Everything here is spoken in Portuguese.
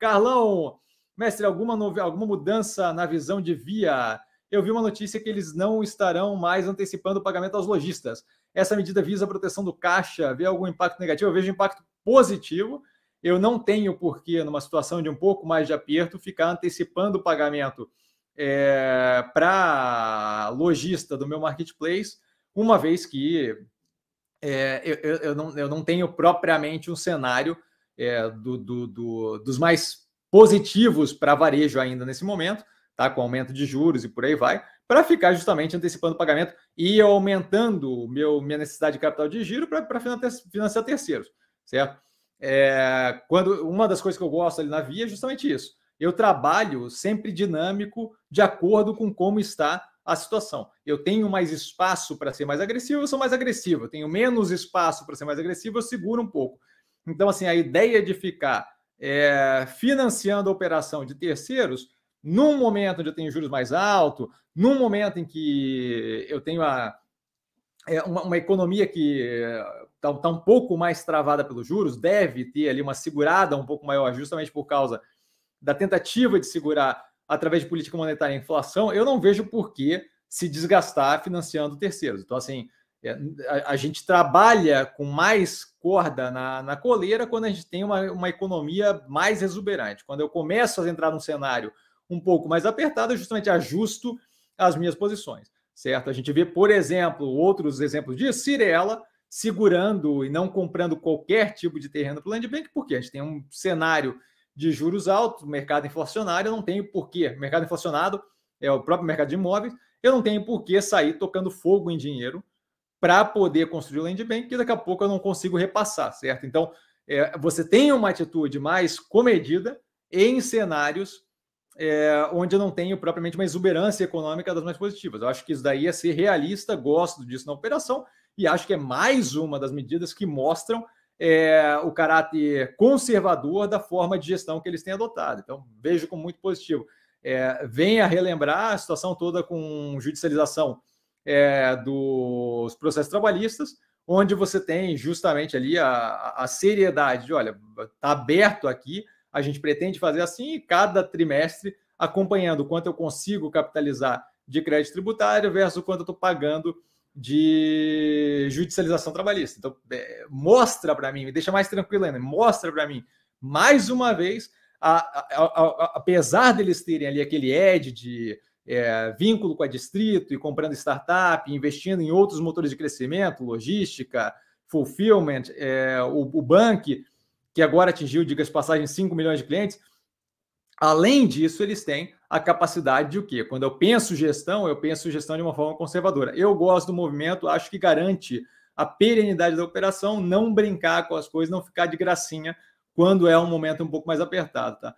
Carlão, mestre, alguma, alguma mudança na visão de via? Eu vi uma notícia que eles não estarão mais antecipando o pagamento aos lojistas. Essa medida visa a proteção do caixa, vê algum impacto negativo? Eu vejo impacto positivo. Eu não tenho porquê, numa situação de um pouco mais de aperto, ficar antecipando o pagamento é, para lojista do meu marketplace, uma vez que é, eu, eu, não, eu não tenho propriamente um cenário é, do, do, do, dos mais positivos para varejo ainda nesse momento, tá? com aumento de juros e por aí vai, para ficar justamente antecipando o pagamento e aumentando meu, minha necessidade de capital de giro para financiar terceiros, certo? É, quando uma das coisas que eu gosto ali na via é justamente isso. Eu trabalho sempre dinâmico de acordo com como está a situação. Eu tenho mais espaço para ser mais agressivo, eu sou mais agressivo. Eu tenho menos espaço para ser mais agressivo, eu seguro um pouco. Então, assim, a ideia de ficar é, financiando a operação de terceiros, num momento onde eu tenho juros mais alto, num momento em que eu tenho a, é, uma, uma, economia que está eh, tá um pouco mais travada pelos juros, deve ter ali uma segurada um pouco maior, justamente por causa da tentativa de segurar através de política monetária a inflação, eu não vejo por que se desgastar financiando terceiros. Então, assim, é, a, a, gente trabalha com mais corda na, na coleira quando a gente tem uma, uma economia mais exuberante. Quando eu começo a entrar num cenário um pouco mais apertado, eu justamente ajusto as minhas posições, certo? A gente vê, por exemplo, outros exemplos de Cirela segurando e não comprando qualquer tipo de terreno para o Land Bank, porque a gente tem um cenário de juros altos, mercado inflacionário, eu não tenho porquê. Mercado inflacionado é o próprio mercado de imóveis, eu não tenho porquê sair tocando fogo em dinheiro para poder construir o land bank, que daqui a pouco eu não consigo repassar, certo? Então, é, você tem uma atitude mais comedida em cenários é, onde eu não tenho propriamente uma exuberância econômica das mais positivas. Eu acho que isso daí é ser realista, gosto disso na operação e acho que é mais uma das medidas que mostram é, o caráter conservador da forma de gestão que eles têm adotado. Então, vejo como muito positivo. É, venha relembrar a situação toda com judicialização é, dos processos trabalhistas, onde você tem justamente ali a, a seriedade de, olha, está aberto aqui, a gente pretende fazer assim, e cada trimestre acompanhando quanto eu consigo capitalizar de crédito tributário versus quanto eu estou pagando de judicialização trabalhista. Então, é, mostra para mim, me deixa mais tranquilo ainda, mostra para mim, mais uma vez, a, a, a, apesar deles terem ali aquele ED de é, vínculo com a distrito e comprando startup, investindo em outros motores de crescimento, logística, fulfillment, é, o, o Bank, que agora atingiu, diga de passagem, 5 milhões de clientes. Além disso, eles têm a capacidade de o quê? Quando eu penso gestão, eu penso gestão de uma forma conservadora. Eu gosto do movimento, acho que garante a perenidade da operação, não brincar com as coisas, não ficar de gracinha quando é um momento um pouco mais apertado, tá?